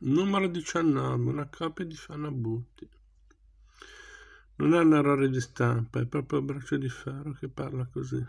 Numero 19, una copia di Fanabutti. Non è un errore di stampa, è proprio il braccio di ferro che parla così.